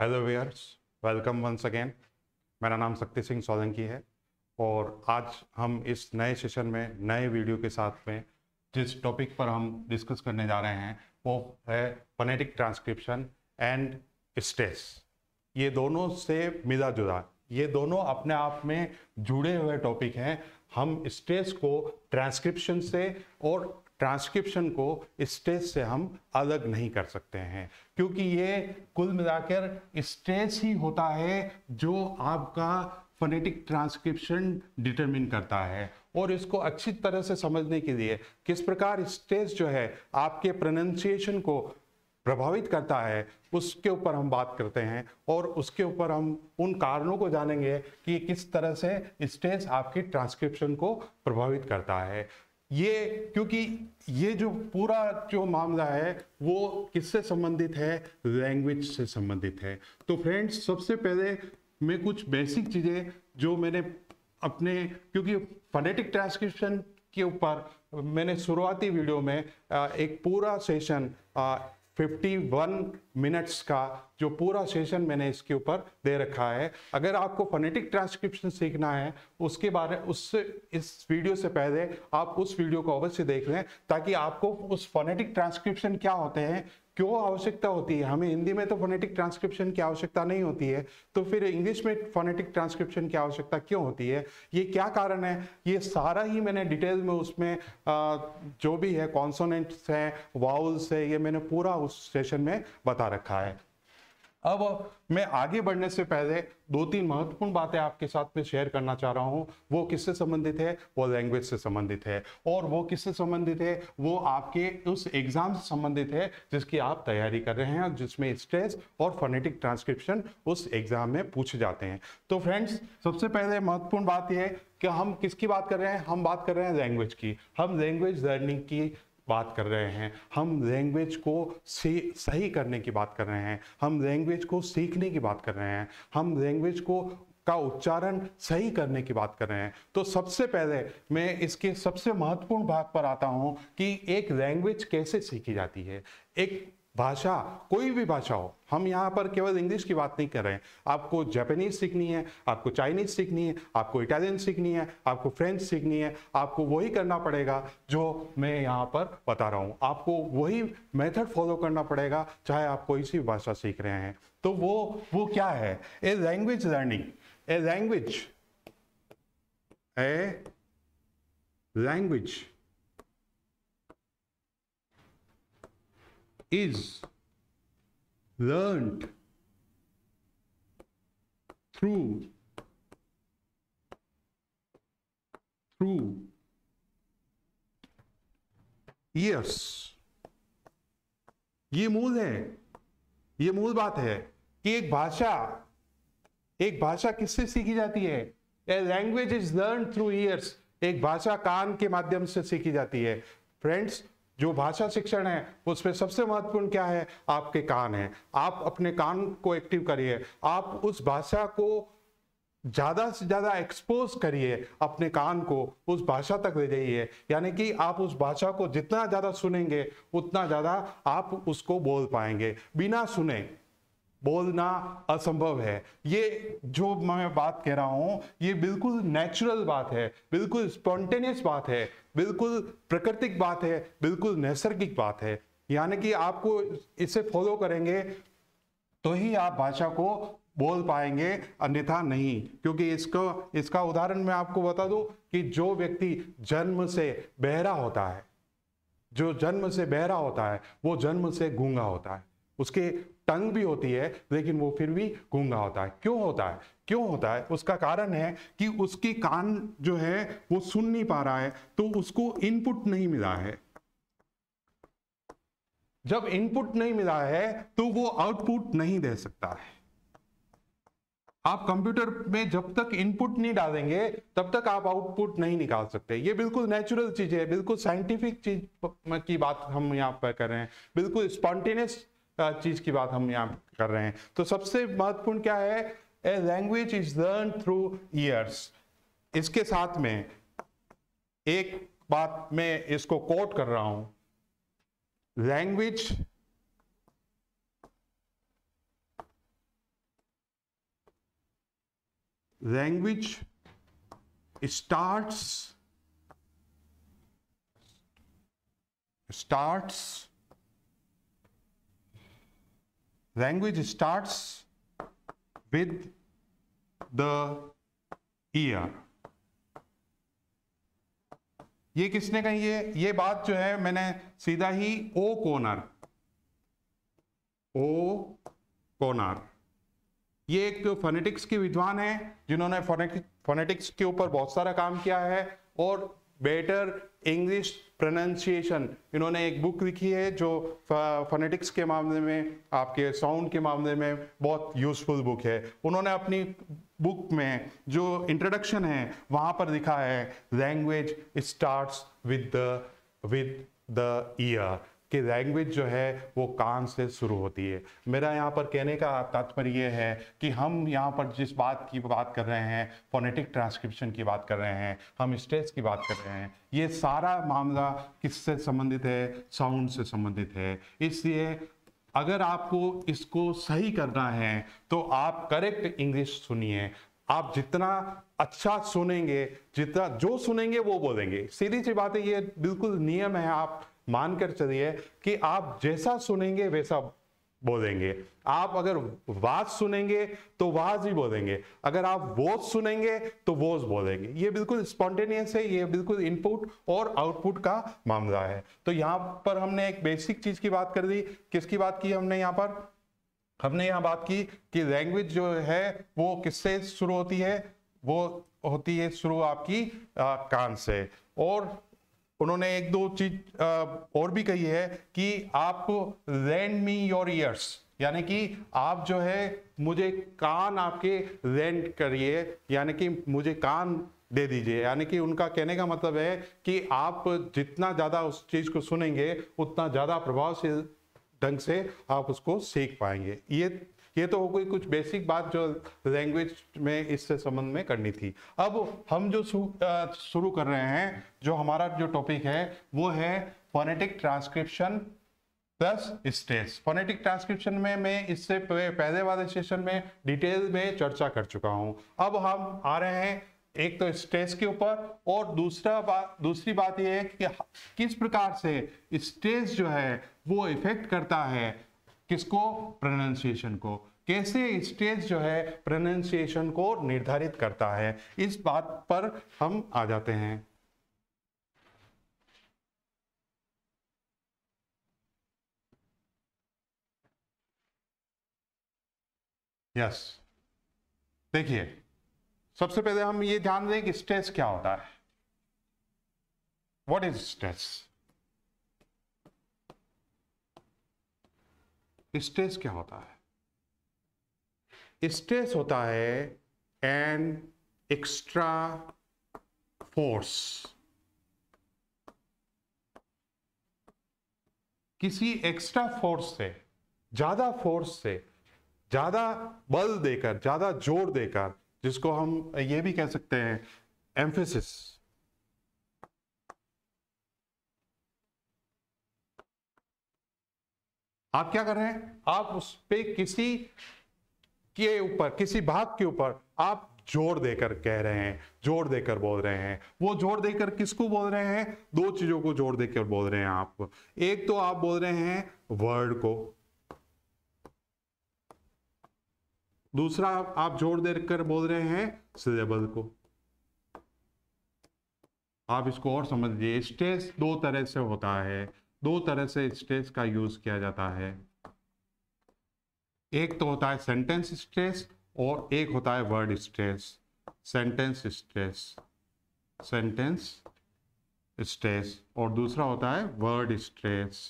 Hello viewers welcome once again मेरा नाम शक्ति सिंह सोलंकी है और आज हम इस नए सेशन में नए वीडियो के साथ में जिस टॉपिक पर हम डिस्कस करने जा रहे हैं वो है पनेटिक ट्रांसक्रिप्शन एंड स्टेस ये दोनों से मिला जुला ये दोनों अपने आप में जुड़े हुए टॉपिक हैं हम स्टेस को ट्रांसक्रिप्शन से और ट्रांसक्रिप्शन को स्टेज से हम अलग नहीं कर सकते हैं क्योंकि ये कुल मिलाकर स्टेज ही होता है जो आपका फोनेटिक ट्रांसक्रिप्शन डिटरमिन करता है और इसको अच्छी तरह से समझने के लिए किस प्रकार स्टेज जो है आपके प्रोनंसिएशन को प्रभावित करता है उसके ऊपर हम बात करते हैं और उसके ऊपर हम उन कारणों को जानेंगे कि किस तरह से स्टेज आपके ट्रांसक्रिप्शन को प्रभावित करता है ये क्योंकि ये जो पूरा जो मामला है वो किससे संबंधित है लैंग्वेज से संबंधित है तो फ्रेंड्स सबसे पहले मैं कुछ बेसिक चीज़ें जो मैंने अपने क्योंकि फनेटिक ट्रांसक्रिप्शन के ऊपर मैंने शुरुआती वीडियो में एक पूरा सेशन 51 मिनट्स का जो पूरा सेशन मैंने इसके ऊपर दे रखा है अगर आपको फोनेटिक ट्रांसक्रिप्शन सीखना है उसके बारे उससे इस वीडियो से पहले आप उस वीडियो को अवश्य देख लें ताकि आपको उस फोनेटिक ट्रांसक्रिप्शन क्या होते हैं क्यों आवश्यकता होती है हमें हिंदी में तो फोनेटिक ट्रांसक्रिप्शन की आवश्यकता नहीं होती है तो फिर इंग्लिश में फोनेटिक ट्रांसक्रिप्शन की आवश्यकता क्यों होती है ये क्या कारण है ये सारा ही मैंने डिटेल में उसमें जो भी है कॉन्सोनेंट्स हैं वाउल्स है ये मैंने पूरा उस सेशन में बता रखा है अब मैं आगे बढ़ने से पहले दो तीन महत्वपूर्ण बातें आपके साथ में शेयर करना चाह रहा हूँ वो किससे संबंधित है वो लैंग्वेज से संबंधित है और वो किससे संबंधित है वो आपके उस एग्जाम से संबंधित है जिसकी आप तैयारी कर रहे हैं जिसमें स्ट्रेस और फोनेटिक ट्रांसक्रिप्शन उस एग्जाम में पूछे जाते हैं तो फ्रेंड्स सबसे पहले महत्वपूर्ण बात यह है कि हम किसकी बात कर रहे हैं हम बात कर रहे हैं लैंग्वेज की हम लैंग्वेज लर्निंग की बात कर रहे हैं हम लैंग्वेज को सही करने की बात कर रहे हैं हम लैंग्वेज को सीखने की बात कर रहे हैं हम लैंग्वेज को का उच्चारण सही करने की बात कर रहे हैं तो सबसे पहले मैं इसके सबसे महत्वपूर्ण भाग पर आता हूं कि एक लैंग्वेज कैसे सीखी जाती है एक भाषा कोई भी भाषा हो हम यहाँ पर केवल इंग्लिश की बात नहीं कर रहे हैं आपको जापानीज सीखनी है आपको चाइनीज सीखनी है आपको इटालियन सीखनी है आपको फ्रेंच सीखनी है आपको वही करना पड़ेगा जो मैं यहाँ पर बता रहा हूँ आपको वही मेथड फॉलो करना पड़ेगा चाहे आप कोई सी भाषा सीख रहे हैं तो वो वो क्या है a language learning a language a language is learned through through years ये मूल है ये मूल बात है कि एक भाषा एक भाषा किससे सीखी जाती है a language is learn through ears एक भाषा कान के माध्यम से सीखी जाती है फ्रेंड्स जो भाषा शिक्षण है उसमें सबसे महत्वपूर्ण क्या है आपके कान है आप अपने कान को एक्टिव करिए आप उस भाषा को ज़्यादा से ज़्यादा एक्सपोज करिए अपने कान को उस भाषा तक ले जाइए यानी कि आप उस भाषा को जितना ज़्यादा सुनेंगे उतना ज़्यादा आप उसको बोल पाएंगे बिना सुने बोलना असंभव है ये जो मैं बात कह रहा हूँ ये बिल्कुल नेचुरल बात है बिल्कुल स्पॉन्टेनियस बात है बिल्कुल प्राकृतिक बात है बिल्कुल नैसर्गिक बात है यानी कि आपको इसे फॉलो करेंगे तो ही आप भाषा को बोल पाएंगे अन्यथा नहीं क्योंकि इसको इसका उदाहरण मैं आपको बता दूं कि जो व्यक्ति जन्म से बहरा होता है जो जन्म से बहरा होता है वो जन्म से गूंगा होता है उसके टंग भी होती है लेकिन वो फिर भी गूंगा होता है क्यों होता है क्यों होता है उसका कारण है कि उसके कान जो है वो सुन नहीं पा रहा है तो उसको इनपुट नहीं मिला है जब इनपुट नहीं मिला है तो वो आउटपुट नहीं दे सकता है आप कंप्यूटर में जब तक इनपुट नहीं डालेंगे तब तक आप आउटपुट नहीं निकाल सकते ये बिल्कुल नेचुरल चीज है बिल्कुल साइंटिफिक चीज की बात हम यहाँ पर कर रहे हैं बिल्कुल स्पॉन्टेनियस चीज की बात हम यहाँ कर रहे हैं तो सबसे महत्वपूर्ण क्या है a language is learn through ears इसके साथ में एक बात मैं इसको कोट कर रहा हूं language language starts starts language starts with the ear ये किसने कही ये ये बात जो है मैंने सीधा ही ओ कोनर ओ कोनर ये एक तो फोनेटिक्स के विद्वान है जिन्होंने फोनेटिक्स के ऊपर बहुत सारा काम किया है और बेटर इंग्लिश प्रोनाउंसिएशन इन्होंने एक बुक लिखी है जो फोनेटिक्स के मामले में आपके साउंड के मामले में बहुत यूजफुल बुक है उन्होंने अपनी बुक में जो इंट्रोडक्शन है वहाँ पर लिखा है language starts with the with the ear कि लैंग्वेज जो है वो कान से शुरू होती है मेरा यहाँ पर कहने का तात्पर्य यह है कि हम यहाँ पर जिस बात की बात कर रहे हैं फोनेटिक ट्रांसक्रिप्शन की बात कर रहे हैं हम स्टेज की बात कर रहे हैं ये सारा मामला किससे संबंधित है साउंड से संबंधित है इसलिए अगर आपको इसको सही करना है तो आप करेक्ट इंग्लिश सुनिए आप जितना अच्छा सुनेंगे जितना जो सुनेंगे वो बोलेंगे सीधी सी बात है ये बिल्कुल नियम है आप मानकर चलिए कि आप जैसा सुनेंगे वैसा बोलेंगे आप अगर वाज सुनेंगे तो वाज ही बोलेंगे अगर आप वोज सुनेंगे तो वोज बोलेंगे ये बिल्कुल स्पॉन्टेनियस है ये बिल्कुल इनपुट और आउटपुट का मामला है तो यहाँ पर हमने एक बेसिक चीज की बात कर दी किसकी बात की हमने यहाँ पर हमने यहाँ बात की कि लैंग्वेज जो है वो किससे शुरू होती है वो होती है शुरू आपकी आ, कान से और उन्होंने एक दो चीज और भी कही है कि आप रेंड मी योर ईयर्स यानी कि आप जो है मुझे कान आपके रेंट करिए यानी कि मुझे कान दे दीजिए यानी कि उनका कहने का मतलब है कि आप जितना ज़्यादा उस चीज़ को सुनेंगे उतना ज़्यादा प्रभावशील ढंग से आप उसको सीख पाएंगे ये ये तो हो गई कुछ बेसिक बात जो लैंग्वेज में इससे संबंध में करनी थी अब हम जो शुरू कर रहे हैं जो हमारा जो टॉपिक है वो है phonetic transcription plus stage phonetic transcription में मैं इससे पहले वाले सेशन में डिटेल में चर्चा कर चुका हूं अब हम आ रहे हैं एक तो स्टेज के ऊपर और दूसरा बात दूसरी बात यह है कि किस प्रकार से स्टेज जो है वो इफेक्ट करता है किसको प्रोनाउंसिएशन को कैसे स्टेज जो है प्रोनाउंसिएशन को निर्धारित करता है इस बात पर हम आ जाते हैं यस देखिए सबसे पहले हम ये ध्यान दें कि स्ट्रेस क्या होता है वॉट इज स्ट्रेस स्ट्रेस क्या होता है स्ट्रेस होता है एन एक्स्ट्रा फोर्स किसी एक्स्ट्रा फोर्स से ज्यादा फोर्स से ज्यादा बल देकर ज्यादा जोर देकर जिसको हम ये भी कह सकते हैं एम्फेसिस आप क्या कर रहे हैं आप उस पर किसी के ऊपर किसी भाग के ऊपर आप जोर देकर कह रहे हैं जोर देकर बोल रहे हैं वो जोर देकर किसको बोल रहे हैं दो चीजों को जोर देकर बोल रहे हैं आप एक तो आप बोल रहे हैं वर्ड को दूसरा आप जोर देकर बोल रहे हैं सिलेबस को आप इसको और समझिए स्ट्रेस दो तरह से होता है दो तरह से स्ट्रेस का यूज किया जाता है एक तो होता है सेंटेंस स्ट्रेस और एक होता है word stress sentence stress sentence stress और दूसरा होता है वर्ड स्ट्रेस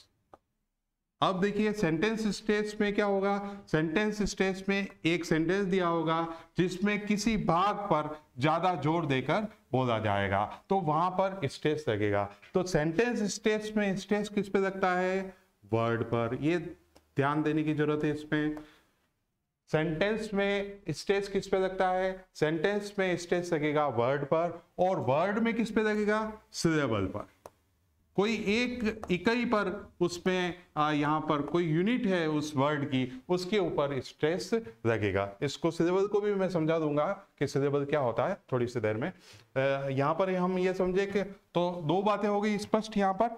अब देखिए सेंटेंस स्टेज में क्या होगा सेंटेंस स्टेज में एक सेंटेंस दिया होगा जिसमें किसी भाग पर ज्यादा जोर देकर बोला जाएगा तो वहां पर स्टेस लगेगा तो सेंटेंस स्टेस में स्टेस किस पे लगता है वर्ड पर ये ध्यान देने की जरूरत है इसमें सेंटेंस में स्टेस किस पे लगता है सेंटेंस में स्टेस लगेगा वर्ड पर और वर्ड में किस पे लगेगा सिलेबल पर कोई एक इकाई पर उसमें यहाँ पर कोई यूनिट है उस वर्ड की उसके ऊपर स्ट्रेस लगेगा इसको सिलेबल को भी मैं समझा दूंगा कि सिलेबल क्या होता है थोड़ी सी देर में यहाँ पर हम ये समझे कि तो दो बातें हो गई स्पष्ट यहाँ पर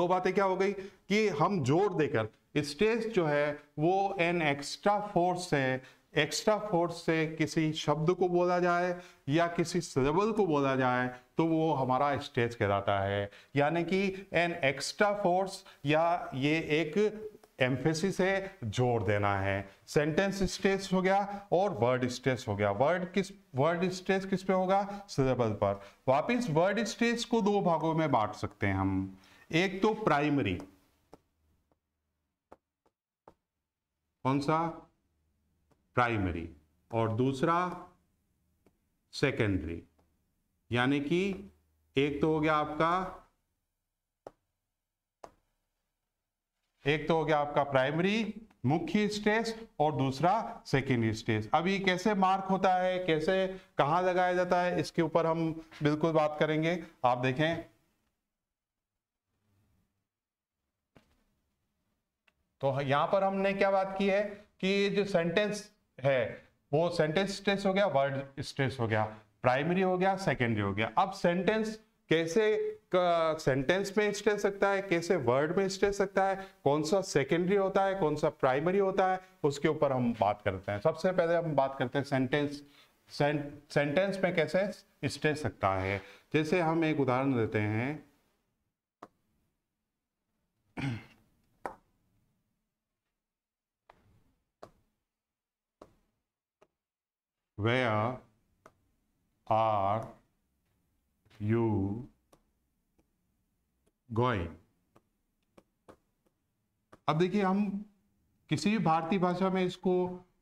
दो बातें क्या हो गई कि हम जोर देकर स्ट्रेस जो है वो एन एक्स्ट्रा फोर्स है एक्स्ट्रा फोर्स से किसी शब्द को बोला जाए या किसी सिलेबल को बोला जाए तो वो हमारा स्टेज कहलाता है यानी कि एन एक्स्ट्रा फोर्स या ये एक एम्फेसिस है जोर देना है सेंटेंस स्टेज हो गया और वर्ड स्ट्रेस हो गया वर्ड किस वर्ड स्ट्रेस किस पे होगा सिलेबल पर वापस वर्ड स्टेज को दो भागों में बांट सकते हैं हम एक तो प्राइमरी कौन सा प्राइमरी और दूसरा सेकेंडरी यानी कि एक तो हो गया आपका एक तो हो गया आपका प्राइमरी मुख्य स्टेज और दूसरा सेकेंडरी स्टेज अभी कैसे मार्क होता है कैसे कहां लगाया जाता है इसके ऊपर हम बिल्कुल बात करेंगे आप देखें तो यहां पर हमने क्या बात की है कि जो सेंटेंस है वो सेंटेंस स्ट्रेस हो गया वर्ड स्ट्रेस हो गया प्राइमरी हो गया सेकेंडरी हो गया अब सेंटेंस कैसे सेंटेंस में स्ट्रेस सकता है कैसे वर्ड में स्ट्रेस सकता है कौन सा सेकेंडरी होता है कौन सा प्राइमरी होता है उसके ऊपर हम बात करते हैं सबसे पहले हम बात करते हैं सेंटेंस सेंटेंस में कैसे स्ट्रेस सकता है जैसे हम एक उदाहरण देते हैं where are you going अब देखिए हम किसी भी भारतीय भाषा में इसको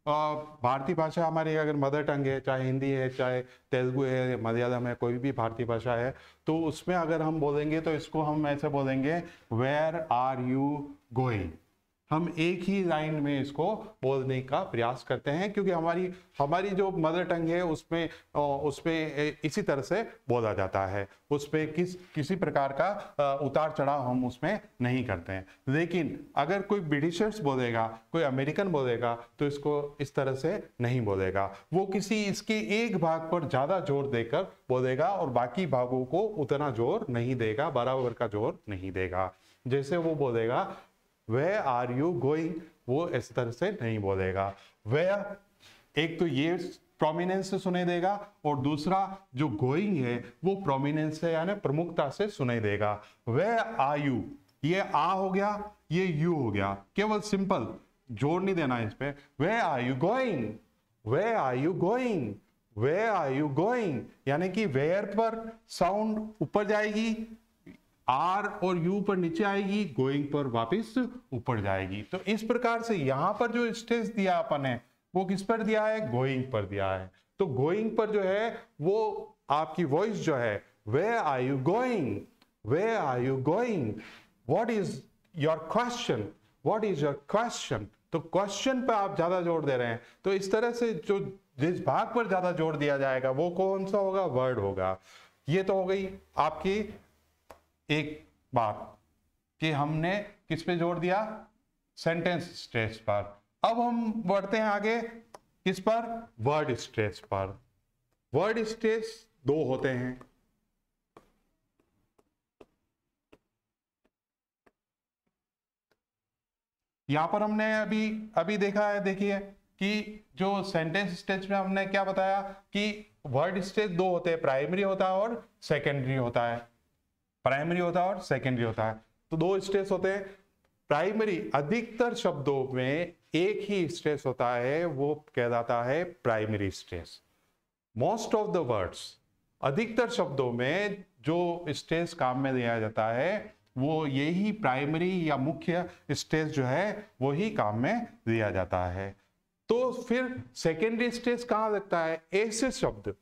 भारतीय भाषा हमारी अगर मदर टंग है चाहे हिंदी है चाहे तेलुगु है मलयालम है कोई भी भारतीय भाषा है तो उसमें अगर हम बोलेंगे तो इसको हम ऐसे बोलेंगे वेयर आर यू गोइंग हम एक ही लाइन में इसको बोलने का प्रयास करते हैं क्योंकि हमारी हमारी जो मदर टंग है उसमें उसमें इसी तरह से बोला जाता है उस पर किस किसी प्रकार का उतार चढ़ाव हम उसमें नहीं करते हैं लेकिन अगर कोई ब्रिटिशर्स बोलेगा कोई अमेरिकन बोलेगा तो इसको इस तरह से नहीं बोलेगा वो किसी इसके एक भाग पर ज़्यादा जोर देकर बोलेगा और बाकी भागों को उतना जोर नहीं देगा बराबर का जोर नहीं देगा जैसे वो बोलेगा वे आर यू गोइंग वो इस तरह से नहीं बोलेगा वे एक तो ये प्रोमिनेंस से सुनाई देगा और दूसरा जो गोइंग है वो प्रोमिनेंस से यानी प्रमुखता से सुने देगा वे आर यू ये आ हो गया ये यू हो गया केवल सिंपल जोड़ नहीं देना इस पे where are you going where are you going where are you going यानी कि वेयर पर साउंड ऊपर जाएगी आर और यू पर नीचे आएगी गोइंग पर वापस ऊपर जाएगी तो इस प्रकार से यहां पर जो स्ट्रेस दिया अपन है वो किस पर दिया है गोइंग पर दिया है तो गोइंग पर जो है वो आपकी वॉइस जो है where are you going where are you going what is your question what is your question तो क्वेश्चन पर आप ज्यादा जोर दे रहे हैं तो इस तरह से जो जिस भाग पर ज्यादा जोर दिया जाएगा वो कौन सा होगा वर्ड होगा ये तो हो गई आपकी एक बात कि हमने किस पे जोड़ दिया सेंटेंस स्ट्रेस पर अब हम बढ़ते हैं आगे किस पर वर्ड स्ट्रेस पर वर्ड स्ट्रेस दो होते हैं यहां पर हमने अभी अभी देखा है देखिए कि जो सेंटेंस स्टेज में हमने क्या बताया कि वर्ड स्टेज दो होते हैं प्राइमरी होता है और सेकेंडरी होता है प्राइमरी होता है और सेकेंडरी होता है तो दो स्ट्रेस होते हैं प्राइमरी अधिकतर शब्दों में एक ही स्ट्रेस होता है वो कहलाता है primary stress most of the words अधिकतर शब्दों में जो स्ट्रेस काम में दिया जाता है वो यही प्राइमरी या मुख्य स्ट्रेस जो है वो ही काम में दिया जाता है तो फिर सेकेंडरी स्ट्रेस कहाँ लगता है ऐसे शब्द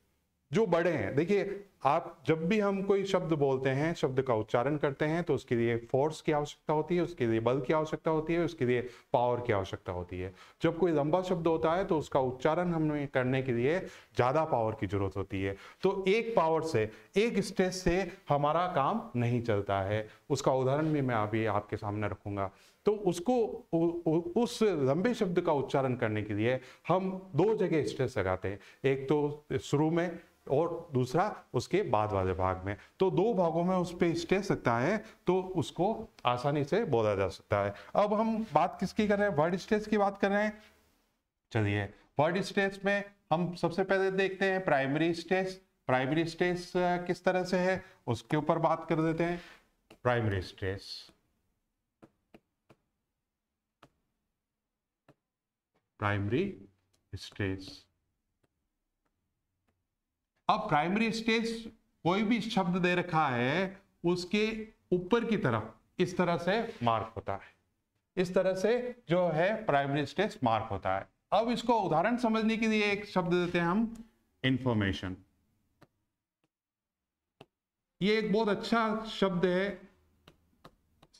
जो बड़े हैं देखिए आप जब भी हम कोई शब्द बोलते हैं शब्द का उच्चारण करते हैं तो उसके लिए फोर्स की आवश्यकता होती है उसके लिए बल की आवश्यकता होती है उसके लिए पावर की आवश्यकता होती है जब कोई लंबा शब्द होता है तो उसका उच्चारण हमें करने के लिए ज़्यादा पावर की जरूरत होती है तो एक पावर से एक स्टेज से हमारा काम नहीं चलता है उसका उदाहरण भी मैं अभी आपके सामने रखूंगा तो उसको उ, उ, उस लंबे शब्द का उच्चारण करने के लिए हम दो जगह स्ट्रेस लगाते हैं एक तो शुरू में और दूसरा उसके बाद वाले भाग में तो दो भागों में उस पर स्टे सकता है तो उसको आसानी से बोला जा सकता है अब हम बात किसकी कर रहे हैं वर्ड स्टेज की बात कर रहे हैं चलिए वर्ड स्टेज में हम सबसे पहले देखते हैं प्राइमरी स्टेज प्राइमरी स्टेज किस तरह से है उसके ऊपर बात कर देते हैं प्राइमरी स्टेज प्राइमरी स्टेज अब प्राइमरी स्टेज कोई भी शब्द दे रखा है उसके ऊपर की तरफ इस तरह से मार्क होता है इस तरह से जो है प्राइमरी स्टेज मार्क होता है अब इसको उदाहरण समझने के लिए एक शब्द देते हैं हम इंफॉर्मेशन ये एक बहुत अच्छा शब्द है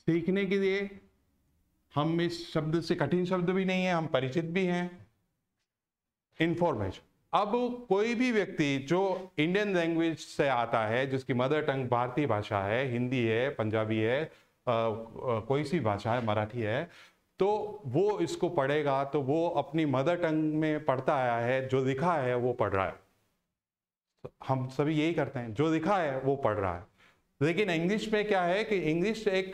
सीखने के लिए हम इस शब्द से कठिन शब्द भी नहीं है हम परिचित भी हैं इंफॉर्मेशन अब कोई भी व्यक्ति जो इंडियन लैंग्वेज से आता है जिसकी मदर टंग भारतीय भाषा है हिंदी है पंजाबी है आ, कोई सी भाषा है मराठी है तो वो इसको पढ़ेगा तो वो अपनी मदर टंग में पढ़ता आया है जो लिखा है वो पढ़ रहा है हम सभी यही करते हैं जो लिखा है वो पढ़ रहा है लेकिन तो इंग्लिश में क्या है कि इंग्लिश एक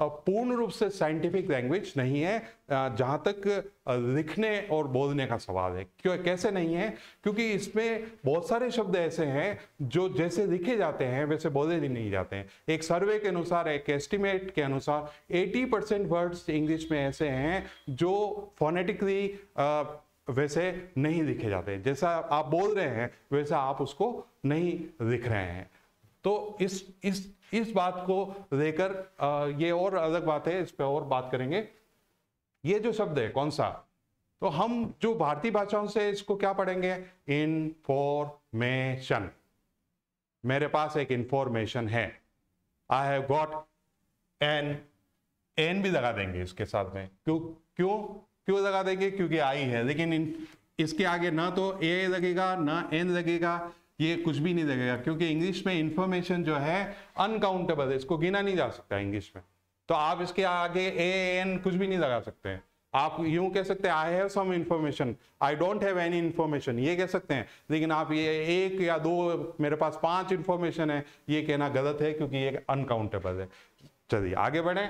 पूर्ण रूप से साइंटिफिक लैंग्वेज नहीं है जहाँ तक लिखने और बोलने का सवाल है क्यों कैसे नहीं है क्योंकि इसमें बहुत सारे शब्द ऐसे हैं जो जैसे लिखे जाते हैं वैसे बोले भी नहीं जाते हैं एक सर्वे के अनुसार एक एस्टिमेट के अनुसार 80 परसेंट वर्ड्स इंग्लिश में ऐसे हैं जो फोनेटिकली वैसे नहीं लिखे जाते जैसा आप बोल रहे हैं वैसा आप उसको नहीं लिख रहे हैं तो इस इस इस बात को लेकर ये और अलग बात है इस पर और बात करेंगे ये जो शब्द है कौन सा तो हम जो भारतीय भाषाओं से इसको क्या पढ़ेंगे इन्फॉर्मेशन मेरे पास एक इंफॉर्मेशन है I have got an an भी लगा देंगे इसके साथ में क्यों क्यों क्यों लगा देंगे क्योंकि आई है लेकिन इसके आगे ना तो ए लगेगा ना एन लगेगा ये कुछ भी नहीं देगा क्योंकि इंग्लिश में इंफॉर्मेशन जो है अनकाउंटेबल है इसको गिना नहीं जा सकता इंग्लिश में तो आप इसके आगे ए एन कुछ भी नहीं लगा सकते हैं आप यूं कह सकते हैं I have some information I don't have any information ये कह सकते हैं लेकिन आप ये एक या दो मेरे पास पांच इन्फॉर्मेशन है ये कहना गलत है क्योंकि ये अनकाउंटेबल है चलिए आगे बढ़े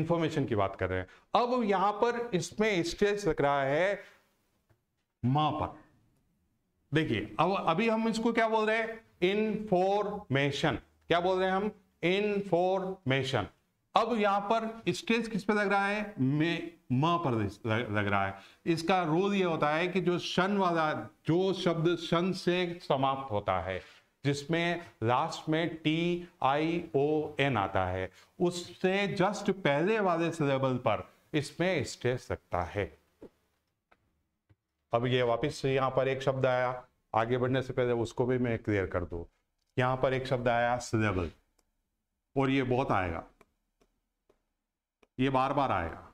इंफॉर्मेशन की बात कर रहे हैं अब यहां पर इसमें स्ट्रेस लग रहा है माँ पर देखिए अब अभी हम इसको क्या बोल रहे हैं इनफॉरमेशन क्या बोल रहे हैं हम इनफॉरमेशन अब यहां पर स्ट्रेस किस पे लग रहा है मे म पर लग रहा है इसका रोल ये होता है कि जो शन वाला जो शब्द शन से समाप्त होता है जिसमें लास्ट में टी आई ओ एन आता है उससे जस्ट पहले वाले सिलेबल पर इसमें स्ट्रेस लगता है अब ये वापस यहाँ पर एक शब्द आया आगे बढ़ने से पहले उसको भी मैं क्लियर कर दू यहाँ पर एक शब्द आया सिलेबल और ये बहुत आएगा ये बार बार आएगा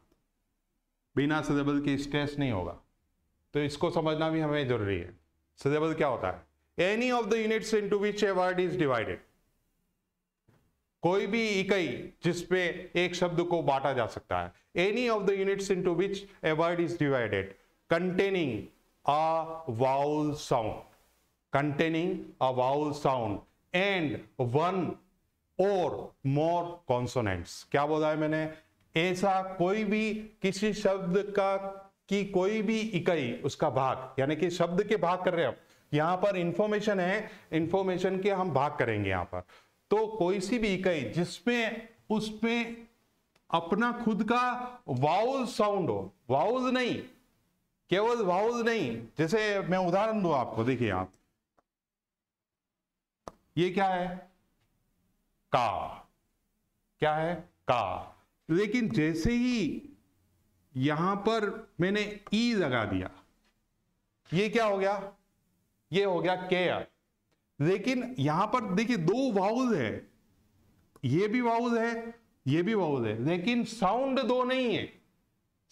बिना सिलेबल की स्ट्रेस नहीं होगा तो इसको समझना भी हमें जरूरी है सिलेबल क्या होता है any of the units to which a word is divided कोई भी इकाई जिसपे एक शब्द को बांटा जा सकता है any of the units to which a word is divided containing a vowel sound containing a vowel sound and one or more consonants क्या बोला है मैंने ऐसा कोई भी किसी शब्द का की कोई भी इकाई उसका भाग यानी कि शब्द के भाग कर रहे हैं यहां पर इंफॉर्मेशन है इंफॉर्मेशन के हम भाग करेंगे यहां पर तो कोई सी भी इकाई जिसमें उसमें अपना खुद का वाउल साउंड हो वाउल नहीं केवल वाउल नहीं जैसे मैं उदाहरण दू आपको देखिए आप ये क्या है का क्या है का लेकिन जैसे ही यहां पर मैंने ई लगा दिया ये क्या हो गया ये हो गया केयर लेकिन यहां पर देखिए दो वाउल है ये भी वाउल है ये भी वाउल है लेकिन साउंड दो नहीं है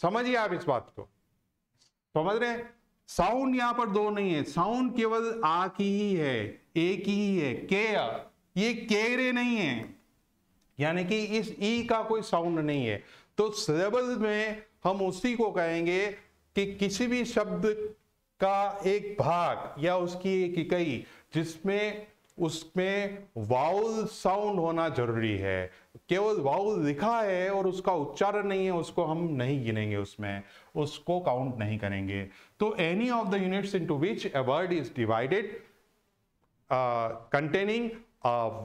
समझिए आप इस बात को तो समझ रहे साउंड यहां पर दो नहीं है साउंड केवल आ की ही है ए की ही है के आ ये केरे नहीं है यानी कि इस ई का कोई साउंड नहीं है तो सिलेबस में हम उसी को कहेंगे कि किसी भी शब्द का एक भाग या उसकी एक इकाई जिसमें उसमें वाउल साउंड होना जरूरी है केवल वाउल लिखा है और उसका उच्चारण नहीं है उसको हम नहीं गिनेंगे उसमें उसको काउंट नहीं करेंगे तो any of the units into which a word is divided containing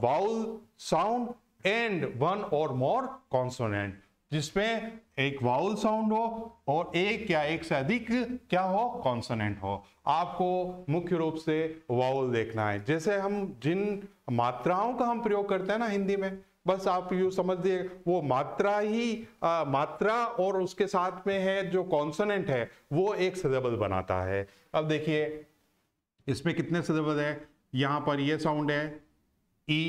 vowel sound and one or more consonant जिसमें एक वाउल साउंड हो और एक या एक से अधिक क्या हो कॉन्सोनेंट हो आपको मुख्य रूप से वाउल देखना है जैसे हम जिन मात्राओं का हम प्रयोग करते हैं ना हिंदी में बस आप यू समझिए वो मात्रा ही आ, मात्रा और उसके साथ में है जो कॉन्सोनेंट है वो एक सदबल बनाता है अब देखिए इसमें कितने सदबल है यहां पर ये साउंड है ई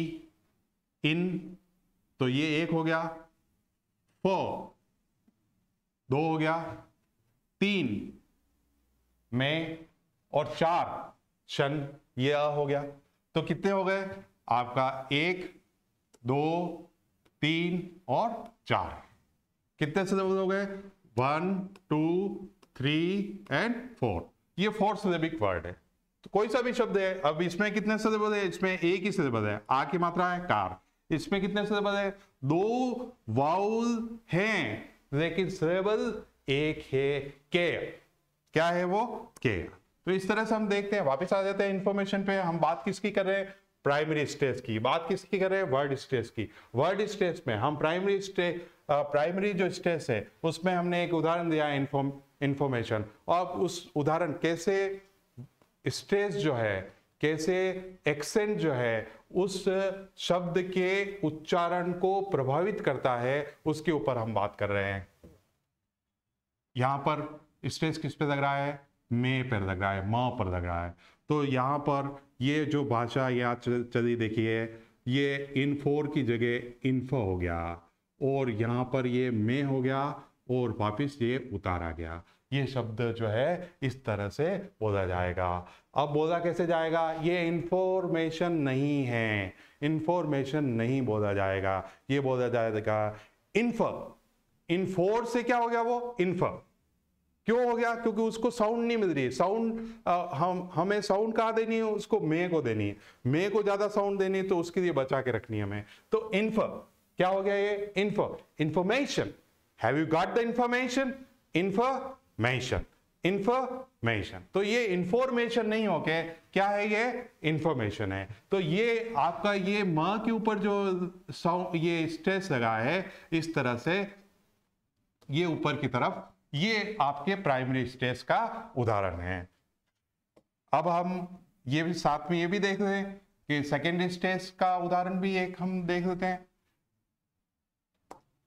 इन तो ये एक हो गया फोर दो हो गया तीन में और चार शन यह हो गया तो कितने हो गए आपका एक दो तीन और चार कितने से हो गए one two three and four ये फोर सिलेबिक वर्ड है तो कोई सा भी शब्द है अब इसमें कितने सिलेबस है इसमें एक ही सिलेबस है आ की मात्रा है कार इसमें कितने सिलेबल है दो वाउल हैं लेकिन सिलेबल एक है के क्या है वो के तो इस तरह से हम देखते हैं वापस आ जाते हैं इंफॉर्मेशन पे हम बात किसकी कर रहे हैं प्राइमरी स्टेज की बात किसकी कर रहे हैं वर्ड स्टेज की वर्ड स्टेज में हम प्राइमरी स्टेज प्राइमरी जो स्टेज है उसमें हमने एक उदाहरण दिया है इन्फॉर्मेशन और उस उदाहरण कैसे स्टेज जो है कैसे एक्सेंट जो है उस शब्द के उच्चारण को प्रभावित करता है उसके ऊपर हम बात कर रहे हैं यहां पर स्ट्रेस किस पे लग रहा है मे पर लग रहा है म पर लग रहा है तो यहां पर ये जो भाषा या चली देखिए ये इन फोर की जगह इन्फ हो गया और यहाँ पर ये मे हो गया और वापस ये उतारा गया ये शब्द जो है इस तरह से बोला जाएगा अब बोला कैसे जाएगा ये इंफॉर्मेशन नहीं है इंफॉर्मेशन नहीं बोला जाएगा ये बोला जाएगा इन्फ इन्फोर से क्या हो गया वो इन्फ क्यों हो गया क्योंकि उसको साउंड नहीं मिल रही है साउंड हम हमें साउंड कहा देनी है उसको मे को देनी है मे को ज्यादा साउंड देनी है तो उसके लिए बचा के रखनी है हमें तो इन्फ क्या हो गया ये इन्फ information have you got the information information information तो ये इंफॉर्मेशन नहीं होके क्या है ये इंफॉर्मेशन है तो ये आपका ये मां के ऊपर जो ये स्ट्रेस लगा है इस तरह से ये ऊपर की तरफ ये आपके प्राइमरी स्ट्रेस का उदाहरण है अब हम ये भी साथ में ये भी देख रहे हैं कि सेकेंडरी स्ट्रेस का उदाहरण भी एक हम देख लेते हैं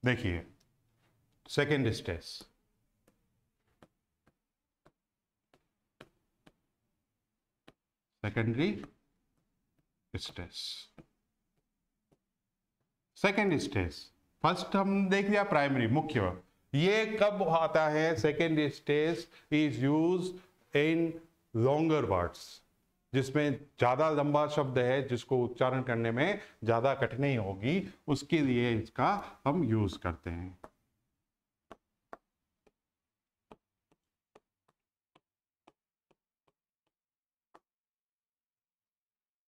देखिए secondary stress secondary stress second stage first हम देख लिया प्राइमरी मुख्य ये कब आता है second stage is use in longer words जिसमें ज्यादा लंबा शब्द है जिसको उच्चारण करने में ज्यादा कठिनाई होगी उसके लिए इसका हम यूज करते हैं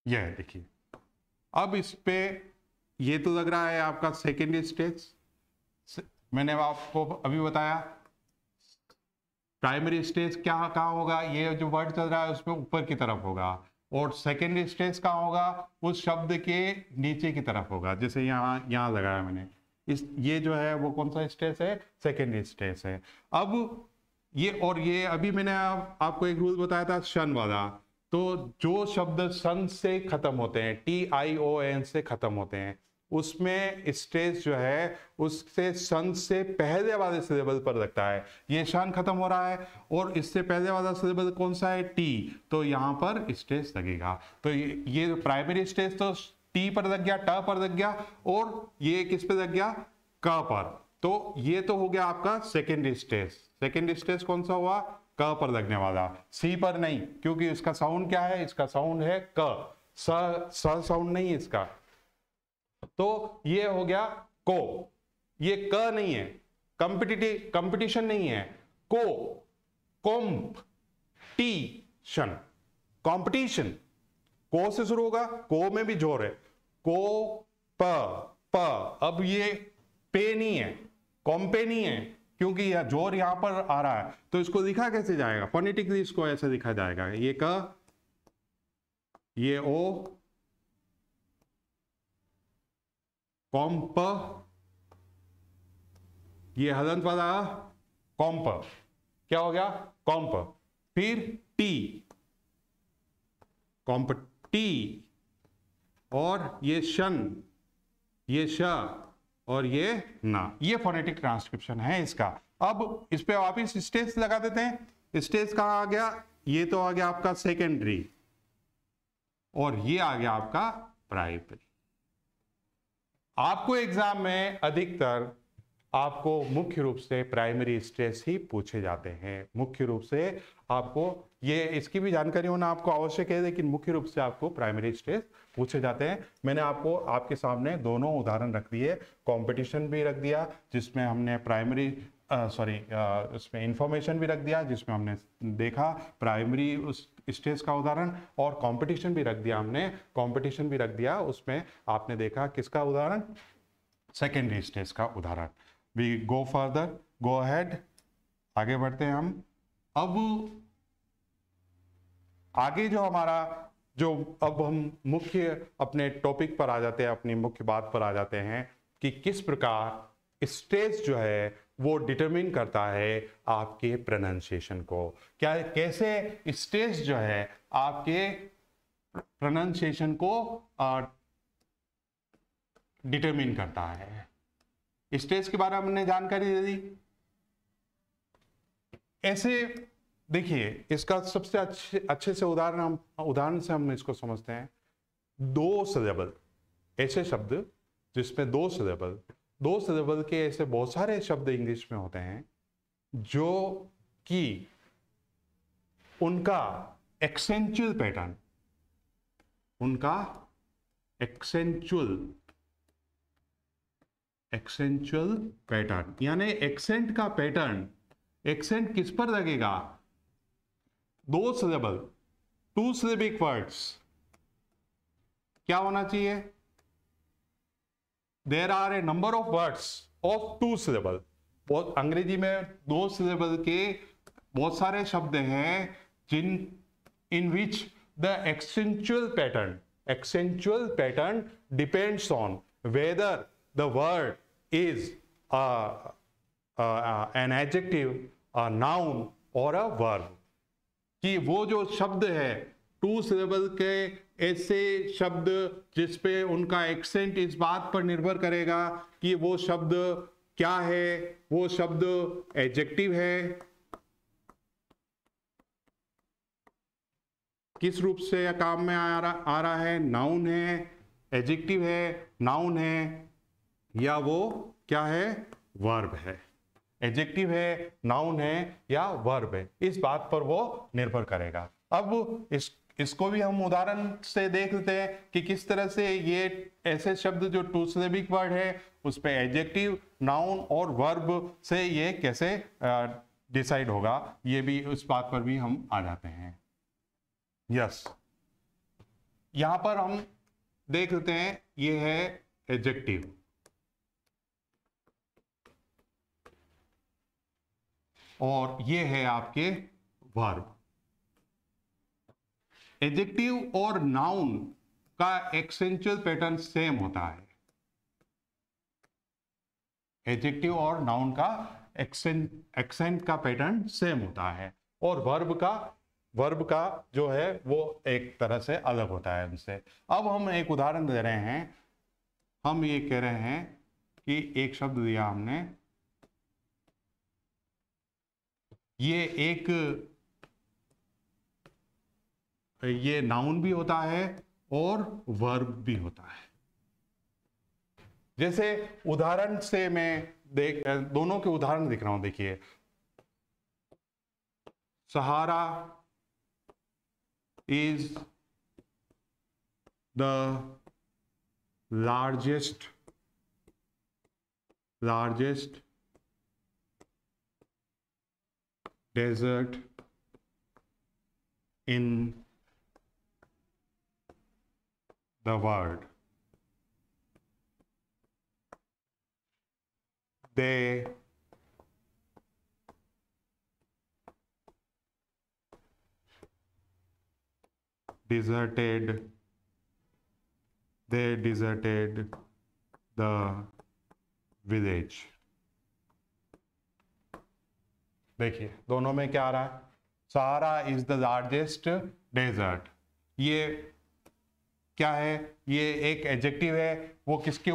यह है देखिए अब इस पे ये तो लग रहा है आपका सेकेंड स्टेज मैंने आपको अभी बताया प्राइमरी स्टेज क्या कहा होगा ये जो वर्ड चल रहा है उसमें ऊपर की तरफ होगा और सेकेंड स्टेज कहा होगा उस शब्द के नीचे की तरफ होगा जैसे यहाँ यहाँ लगाया मैंने इस ये जो है वो कौन सा स्टेज है सेकेंड स्टेज है अब ये और ये अभी मैंने आप, आपको एक रूल बताया था शन वाला तो जो शब्द सन से खत्म होते हैं टी आई ओ एन से खत्म होते हैं उसमें स्टेज जो है उससे सन से पहले वाले सिलेबल पर लगता है ये शान खत्म हो रहा है और इससे पहले वाला सिलेबल कौन सा है टी तो यहाँ पर स्टेज लगेगा तो ये, ये प्राइमरी स्टेज तो टी पर लग गया ट पर लग गया और ये किस पे लग गया क पर तो ये तो हो गया आपका सेकेंड स्टेज सेकेंड स्टेज कौन सा हुआ क पर लगने वाला सी पर नहीं क्योंकि इसका साउंड क्या है इसका साउंड है क स साउंड नहीं इसका तो ये हो गया को ये क नहीं है कंपिटिटिव कंपटीशन नहीं है को कॉम्प टी शन कॉम्पिटिशन को से शुरू होगा को में भी जोर है को प प अब ये पे नहीं है कॉम्पे नहीं है क्योंकि यह जोर यहां पर आ रहा है तो इसको लिखा कैसे जाएगा फोनेटिकली इसको ऐसे लिखा जाएगा ये क ये ओ कॉम्प ये हलंत वाला कॉम्प क्या हो गया कॉम्प फिर टी कॉम्प टी और ये शन ये श और ये ना ये फोनेटिक ट्रांसक्रिप्शन है इसका अब इस पर वापिस स्टेज लगा देते हैं स्टेज कहा आ गया ये तो आ गया आपका सेकेंडरी और ये आ गया आपका प्राइमरी आपको एग्जाम में अधिकतर आपको मुख्य रूप से प्राइमरी स्टेज ही पूछे जाते हैं मुख्य रूप से आपको ये इसकी भी जानकारी होना आपको आवश्यक है लेकिन मुख्य रूप से आपको प्राइमरी स्टेज पूछे जाते हैं मैंने आपको आपके सामने दोनों उदाहरण रख दिए कंपटीशन भी रख दिया जिसमें हमने प्राइमरी सॉरी उसमें इंफॉर्मेशन भी रख दिया जिसमें हमने देखा प्राइमरी उस स्टेज का उदाहरण और कंपटीशन भी रख दिया हमने कंपटीशन भी रख दिया उसमें आपने देखा किसका उदाहरण सेकेंडरी स्टेज का उदाहरण we go further go ahead आगे बढ़ते हैं हम अब आगे जो हमारा जो अब हम मुख्य अपने टॉपिक पर आ जाते हैं अपनी मुख्य बात पर आ जाते हैं कि किस प्रकार स्टेज जो है वो डिटरमिन करता है आपके प्रोनाउंसिएशन को क्या कैसे स्टेज जो है आपके प्रोनाउंसिएशन को डिटरमिन करता है स्टेज के बारे में हमने जानकारी दे दी ऐसे देखिए इसका सबसे अच्छे अच्छे से उदाहरण हम उदाहरण से हम इसको समझते हैं दो सजबल ऐसे शब्द जिसमें दो सजबल दो सजबल के ऐसे बहुत सारे शब्द इंग्लिश में होते हैं जो कि उनका एक्सेंचुअल पैटर्न उनका एक्सेंचुअल एक्सेंचुअल पैटर्न यानी एक्सेंट का पैटर्न एक्सेंट किस पर लगेगा दो सिलेबल टू सिलेबिक वर्ड्स क्या होना चाहिए there are a number of words of two syllable बहुत अंग्रेजी में दो सिलेबल के बहुत सारे शब्द हैं जिन in which the accentual pattern accentual pattern depends on whether the word is an a, a noun or a noun, कि वो जो शब्द है टू सिलेबल के ऐसे शब्द जिस पे उनका एक्सेंट इस बात पर निर्भर करेगा कि वो शब्द क्या है वो शब्द एडजेक्टिव है किस रूप से या काम में आ रहा आ रहा है नाउन है एडजेक्टिव है नाउन है या वो क्या है वर्ब है एजेक्टिव है नाउन है या वर्ब है इस बात पर वो निर्भर करेगा अब इस इसको भी हम उदाहरण से देख लेते हैं कि किस तरह से ये ऐसे शब्द जो टू सिलेबिक वर्ड है उस पर एडजेक्टिव नाउन और वर्ब से ये कैसे डिसाइड होगा ये भी उस बात पर भी हम आ जाते हैं यस yes. पर हम देख लेते हैं ये है एडजेक्टिव और ये है आपके वर्ब एजेक्टिव और नाउन का एक्सेंचुअल पैटर्न सेम होता है एजेक्टिव और नाउन का एक्सेंट एक्सेंट का पैटर्न सेम होता है और वर्ब का वर्ब का जो है वो एक तरह से अलग होता है उनसे अब हम एक उदाहरण दे रहे हैं हम ये कह रहे हैं कि एक शब्द दिया हमने ये एक ये नाउन भी होता है और वर्ब भी होता है जैसे उदाहरण से मैं देख दोनों के उदाहरण दिख रहा हूं देखिए Sahara is the largest largest desert in the world. They deserted they deserted the village देखिए दोनों में क्या आ रहा है Sahara is the largest desert ये क्या है ये एक एडजेक्टिव है वो किसके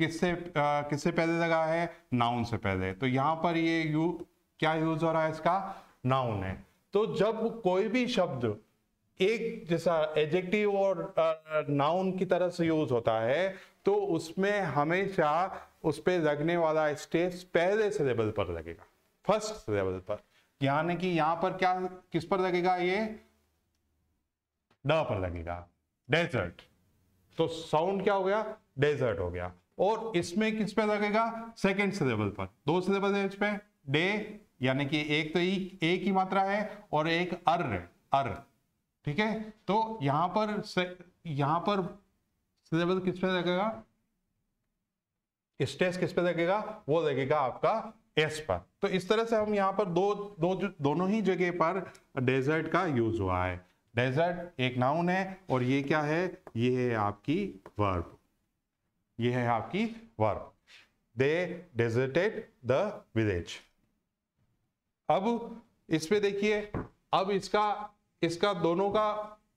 किससे किससे पहले लगा है नाउन से पहले तो यहाँ पर ये यू क्या यूज हो रहा है इसका नाउन है तो जब कोई भी शब्द एक जैसा एडजेक्टिव और नाउन की तरह से यूज होता है तो उसमें हमेशा उस पर लगने वाला स्टेज पहले सिलेबल पर लगेगा फर्स्ट सिलेबल पर यानी कि यहां पर क्या किस पर लगेगा ये ड पर लगेगा डेजर्ट तो साउंड क्या हो गया डेजर्ट हो गया और इसमें किस पे लगेगा सेकेंड सिलेबल पर दो सिलेबल है इसमें डे यानी कि एक तो एक ही मात्रा है और एक अर अर ठीक है तो यहां पर यहां पर सिलेबल किस पे लगेगा स्ट्रेस किस पे लगेगा वो लगेगा आपका एस पर तो इस तरह से हम यहाँ पर दो दो दोनों ही जगह पर डेजर्ट का यूज हुआ है डेजर्ट एक नाउन है और ये क्या है ये है आपकी वर्ब ये है आपकी verb they deserted the village अब इस पे देखिए अब इसका इसका दोनों का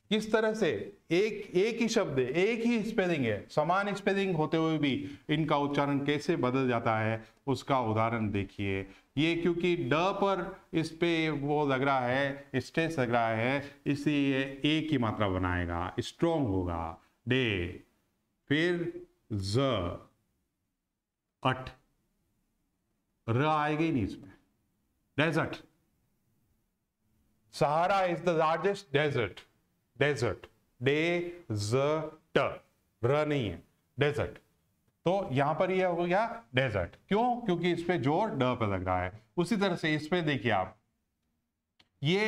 किस तरह से एक एक ही शब्द है एक ही स्पेलिंग है समान स्पेलिंग होते हुए भी इनका उच्चारण कैसे बदल जाता है उसका उदाहरण देखिए ये क्योंकि ड पर इस पे वो लग रहा है स्ट्रेस लग रहा है इसलिए एक ही मात्रा बनाएगा स्ट्रोंग होगा डे फिर ज अट र आएगी नहीं इसमें desert Sahara is the largest desert desert desert र नहीं है डेजर्ट तो यहां पर यह हो गया डेजर्ट क्यों क्योंकि इस पे जोर ड पे लग रहा है उसी तरह से इस पे देखिए आप ये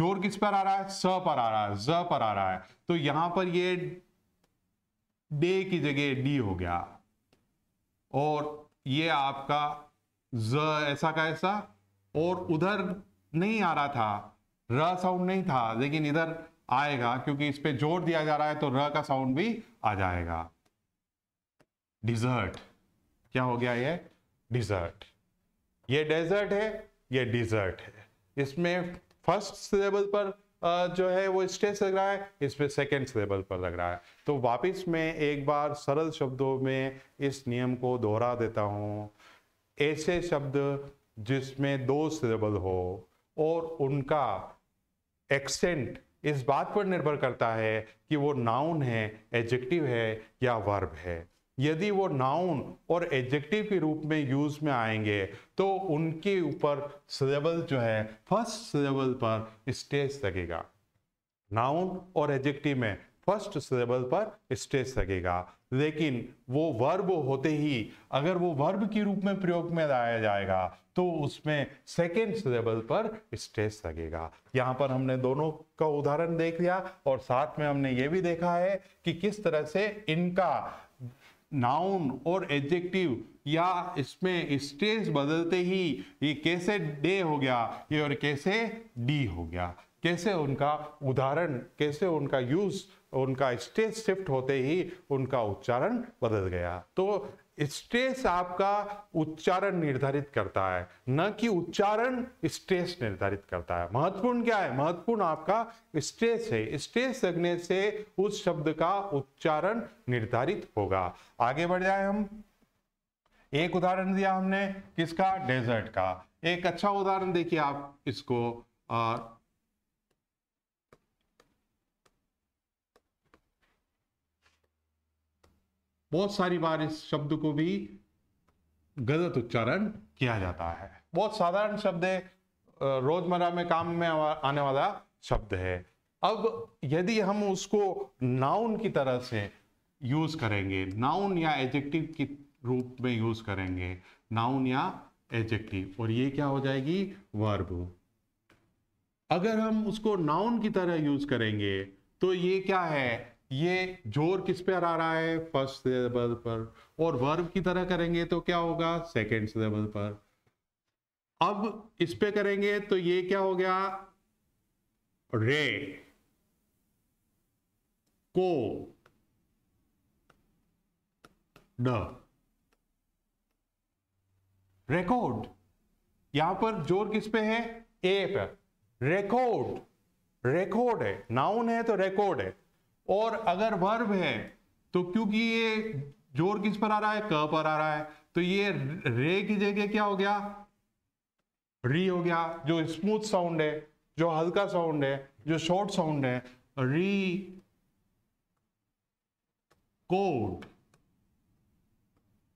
जोर किस पर आ रहा है स पर आ रहा है ज पर आ रहा है तो यहां पर ये डे की जगह डी हो गया और ये आपका ज ऐसा का ऐसा और उधर नहीं आ रहा था र साउंड नहीं था लेकिन इधर आएगा क्योंकि इस पर जोर दिया जा रहा है तो र का साउंड भी आ जाएगा डिजर्ट क्या हो गया ये डिजर्ट ये डेजर्ट है ये डिजर्ट है इसमें फर्स्ट सिलेबल पर जो है वो स्टेज लग रहा है इसमें सेकेंड सिलेबल पर लग रहा है तो वापस मैं एक बार सरल शब्दों में इस नियम को दोहरा देता हूँ ऐसे शब्द जिसमें दो सिलेबल हो और उनका एक्सेंट इस बात पर निर्भर करता है कि वो नाउन है एडजेक्टिव है या वर्ब है यदि वो नाउन और एडजेक्टिव के रूप में यूज में आएंगे तो उनके ऊपर सिलेबल जो है फर्स्ट सिलेबल पर स्टेज लगेगा नाउन और एडजेक्टिव में फर्स्ट सिलेबल पर स्टेज लगेगा लेकिन वो वर्ब होते ही अगर वो वर्ब के रूप में प्रयोग में लाया जाएगा तो उसमें सेकेंड सिलेबल पर स्टेज लगेगा यहाँ पर हमने दोनों का उदाहरण देख लिया और साथ में हमने ये भी देखा है कि किस तरह से इनका नाउन और एडजेक्टिव या इसमें स्टेज बदलते ही ये कैसे डे हो गया ये और कैसे डी हो गया कैसे उनका उदाहरण कैसे उनका यूज़ उनका स्टेज शिफ्ट होते ही उनका उच्चारण बदल गया तो स्टेज आपका उच्चारण निर्धारित करता है न कि उच्चारण स्टेज निर्धारित करता है महत्वपूर्ण क्या है महत्वपूर्ण आपका स्टेज है स्टेज लगने से उस शब्द का उच्चारण निर्धारित होगा आगे बढ़ जाए हम एक उदाहरण दिया हमने किसका डेजर्ट का एक अच्छा उदाहरण देखिए आप इसको आ, बहुत सारी बार इस शब्द को भी गलत उच्चारण किया जाता है बहुत साधारण शब्द है रोजमर्रा में काम में आने वाला शब्द है अब यदि हम उसको नाउन की तरह से यूज करेंगे नाउन या एडजेक्टिव के रूप में यूज करेंगे नाउन या एडजेक्टिव और ये क्या हो जाएगी वर्ब अगर हम उसको नाउन की तरह यूज करेंगे तो ये क्या है ये जोर किस पे आ रहा है फर्स्ट सिलेबल पर और वर्ब की तरह करेंगे तो क्या होगा सेकेंड सिलेबल पर अब इस पे करेंगे तो ये क्या हो गया रे को न रिकॉर्ड यहां पर जोर किस पे है ए पर रिकॉर्ड रिकॉर्ड है नाउन है तो रिकॉर्ड है और अगर वर्ब है तो क्योंकि ये जोर किस पर आ रहा है क पर आ रहा है तो ये रे की जगह क्या हो गया री हो गया जो स्मूथ साउंड है जो हल्का साउंड है जो शॉर्ट साउंड है री कोड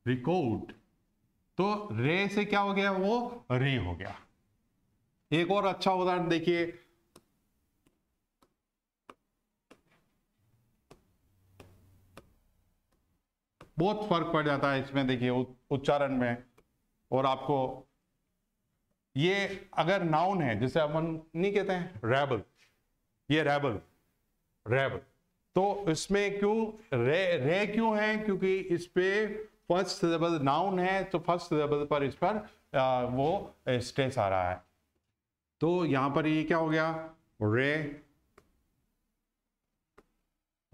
रिकोड तो रे से क्या हो गया वो री हो गया एक और अच्छा उदाहरण देखिए बहुत फर्क पड़ जाता है इसमें देखिए उच्चारण में और आपको ये अगर नाउन है जिसे अपन नहीं कहते हैं रैबल ये रैबल रैबल तो इसमें क्यों रे रे क्यों है क्योंकि इस पे फर्स्ट सिलेबल नाउन है तो फर्स्ट सिलेबल पर इस पर आ, वो स्ट्रेस आ रहा है तो यहां पर ये क्या हो गया रे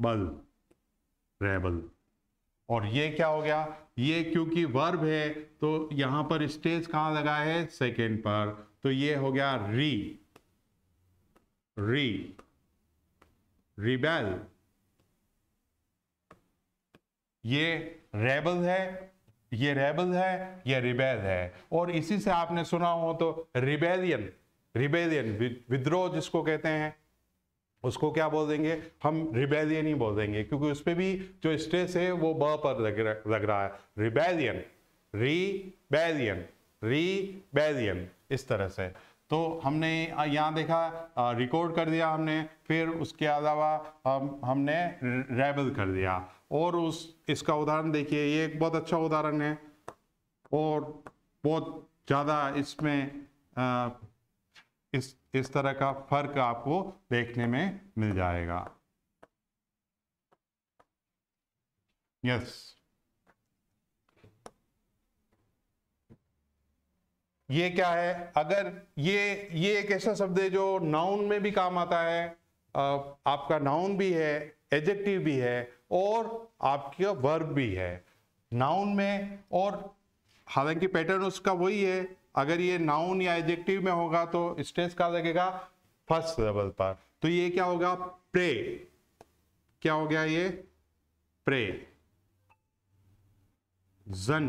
बल रेबल और ये क्या हो गया ये क्योंकि वर्ब है तो यहां पर स्टेज कहां लगा है सेकेंड पर तो ये हो गया री री रिबेल ये रेबल है ये रेबल है ये रिबेल है और इसी से आपने सुना हो तो रिबेलियन रिबेलियन विद्रोह जिसको कहते हैं उसको क्या बोल देंगे हम रिबेलियन ही बोल देंगे क्योंकि उस पर भी जो स्ट्रेस है वो ब पर लग लग रहा है रिबेलियन री बैलियन इस तरह से तो हमने यहाँ देखा रिकॉर्ड कर दिया हमने फिर उसके अलावा हम हमने रेबल कर दिया और उस इसका उदाहरण देखिए ये एक बहुत अच्छा उदाहरण है और बहुत ज़्यादा इसमें आ, इस इस तरह का फर्क आपको देखने में मिल जाएगा यस ये क्या है अगर ये ये एक ऐसा शब्द है जो नाउन में भी काम आता है आपका नाउन भी है एजेक्टिव भी है और आपका वर्ब भी है नाउन में और हालांकि पैटर्न उसका वही है अगर ये नाउन या एडजेक्टिव में होगा तो स्ट्रेस का लगेगा फर्स्ट लेवल पर तो ये क्या होगा प्रे क्या हो गया ये प्रे जन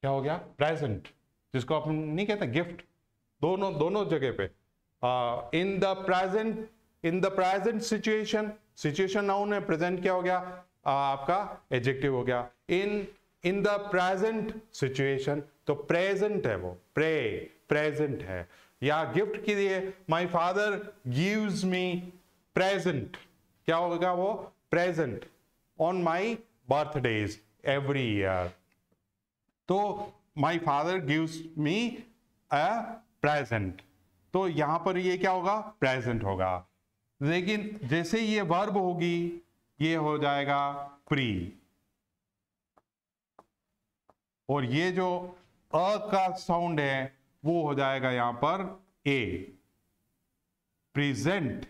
क्या हो गया प्रेजेंट जिसको आप नहीं कहते गिफ्ट दोनों दोनों जगह पे in the present in the present situation situation noun है प्रेजेंट क्या हो गया आपका एडजेक्टिव हो गया in in the present situation तो प्रेजेंट है वो प्रे प्रेजेंट है या गिफ्ट के लिए my father gives me present क्या होगा वो present on my birthdays every year तो my father gives me a present तो यहां पर ये क्या होगा प्रेजेंट होगा लेकिन जैसे ये वर्ब होगी ये हो जाएगा प्री और ये जो अ का साउंड है वो हो जाएगा यहां पर ए प्रेजेंट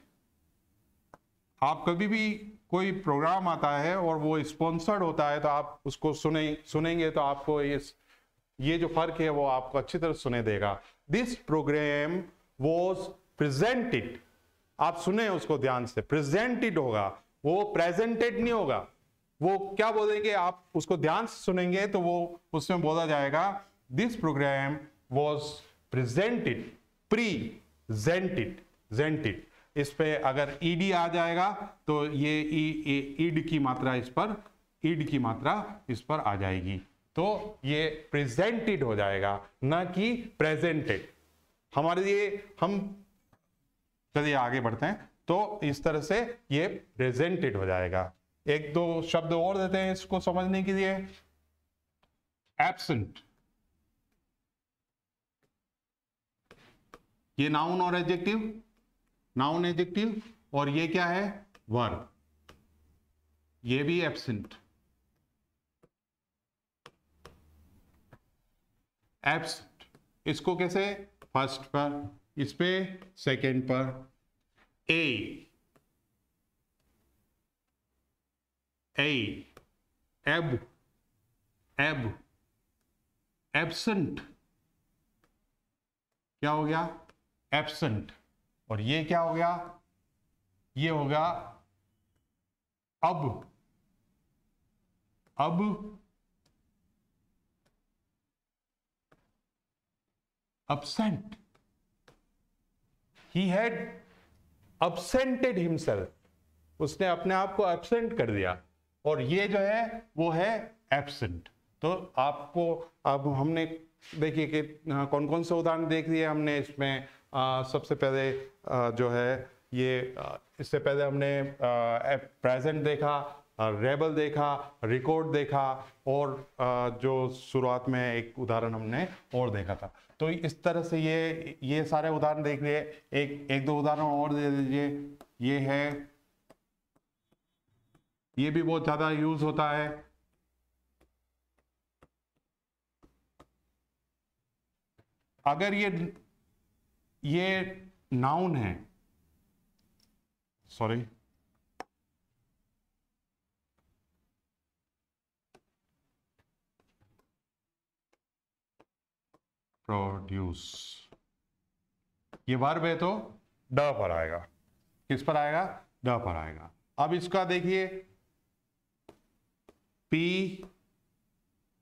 आप कभी भी कोई प्रोग्राम आता है और वो स्पॉन्सर्ड होता है तो आप उसको सुने सुनेंगे तो आपको ये ये जो फर्क है वो आपको अच्छी तरह सुने देगा दिस प्रोग्राम वॉज प्रेजेंटेड आप सुने उसको ध्यान से प्रेजेंटेड होगा वो प्रेजेंटेड नहीं होगा वो क्या बोलेंगे आप उसको ध्यान से सुनेंगे तो वो उसमें बोला जाएगा this programme was presented presented जेंटेड इस पे अगर ईडी e आ जाएगा तो ये ईड e, e, की मात्रा इस पर ईड की मात्रा इस पर आ जाएगी तो ये प्रेजेंटेड हो जाएगा ना कि प्रेजेंटेड हमारे लिए हम चलिए आगे बढ़ते हैं तो इस तरह से ये प्रेजेंटेड हो जाएगा एक दो शब्द और देते हैं इसको समझने के लिए एब्सेंट ये नाउन और एडजेक्टिव नाउन एडजेक्टिव और ये क्या है वर्ब ये भी एब्सेंट एब्सेंट इसको कैसे फर्स्ट पर इस पे सेकेंड पर A A ab ab absent क्या हो गया एबसेंट और ये क्या हो गया ये हो गया अब अब absent he had absented himself उसने अपने आप को एबसेंट कर दिया और ये जो है वो है एबसेंट तो आपको अब हमने देखिए कि कौन कौन से उदाहरण देख दिए हमने इसमें आ, सबसे पहले आ, जो है ये आ, इससे पहले हमने प्रेजेंट देखा रेबल देखा रिकॉर्ड देखा और जो शुरुआत में एक उदाहरण हमने और देखा था तो इस तरह से ये ये सारे उदाहरण देख लिए एक एक दो उदाहरण और दे दीजिए ये है ये भी बहुत ज्यादा यूज होता है अगर ये ये नाउन है सॉरी प्रोड्यूस ये वर्ब है तो ड पर आएगा किस पर आएगा ड पर आएगा अब इसका देखिए पी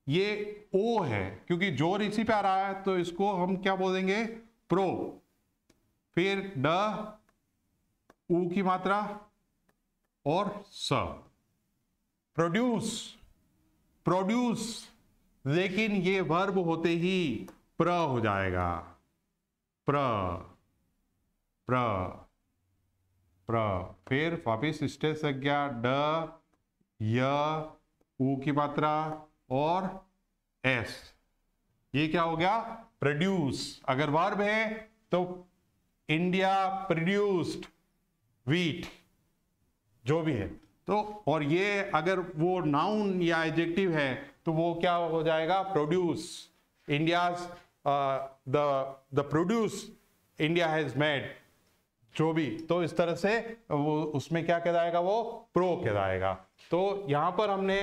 ये ओ है क्योंकि जोर इसी पे आ रहा है तो इसको हम क्या बोल देंगे प्रो फिर ड ऊ की मात्रा और स प्रोड्यूस प्रोड्यूस लेकिन ये वर्ब होते ही प्र हो जाएगा प्र प्र प्र फिर वापिस स्टेज संज्ञा ड य की मात्रा और एस ये क्या हो गया प्रोड्यूस अगर वर्ब है तो इंडिया प्रोड्यूस्ड वीट जो भी है तो और ये अगर वो नाउन या एडजेक्टिव है तो वो क्या हो जाएगा produce India Uh, the the produce India has made जो भी तो इस तरह से वो उसमें क्या कहलाएगा वो प्रो कहलाएगा तो यहाँ पर हमने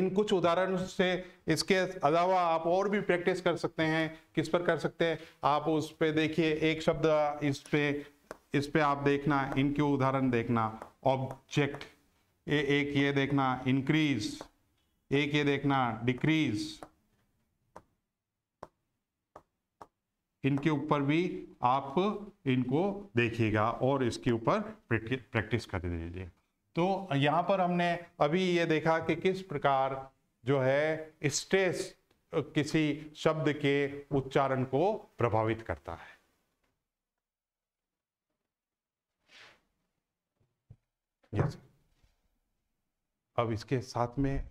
इन कुछ उदाहरण से इसके अलावा आप और भी प्रैक्टिस कर सकते हैं किस पर कर सकते हैं आप उस पर देखिए एक शब्द इस पे इस पे आप देखना इनके उदाहरण देखना ऑब्जेक्ट एक ये देखना इंक्रीज एक ये देखना डिक्रीज इनके ऊपर भी आप इनको देखिएगा और इसके ऊपर प्रैक्टिस कर दीजिए तो यहाँ पर हमने अभी ये देखा कि किस प्रकार जो है स्ट्रेस किसी शब्द के उच्चारण को प्रभावित करता है अब इसके साथ में